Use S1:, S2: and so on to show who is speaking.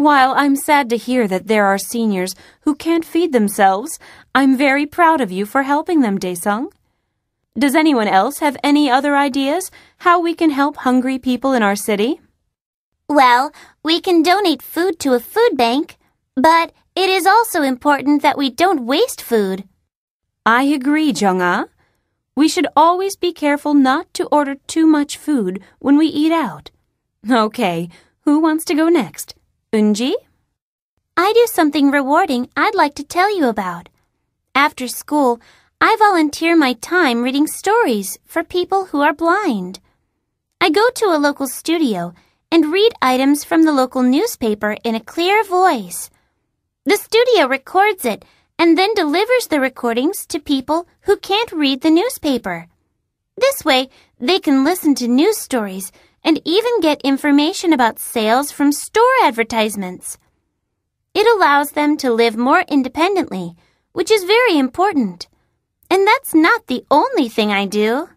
S1: While I'm sad to hear that there are seniors who can't feed themselves, I'm very proud of you for helping them, Daesung. Does anyone else have any other ideas
S2: how we can help hungry people in our city? Well, we can donate food to a food bank, but it is also important that we don't waste food. I agree, Jung-ah. We should always be careful not to
S1: order too much food when we eat out. Okay, who wants to go next?
S2: Unji? I do something rewarding I'd like to tell you about. After school, I volunteer my time reading stories for people who are blind. I go to a local studio and read items from the local newspaper in a clear voice. The studio records it and then delivers the recordings to people who can't read the newspaper. This way, they can listen to news stories and even get information about sales from store advertisements. It allows them to live more independently, which is very important. And that's not the only thing I do.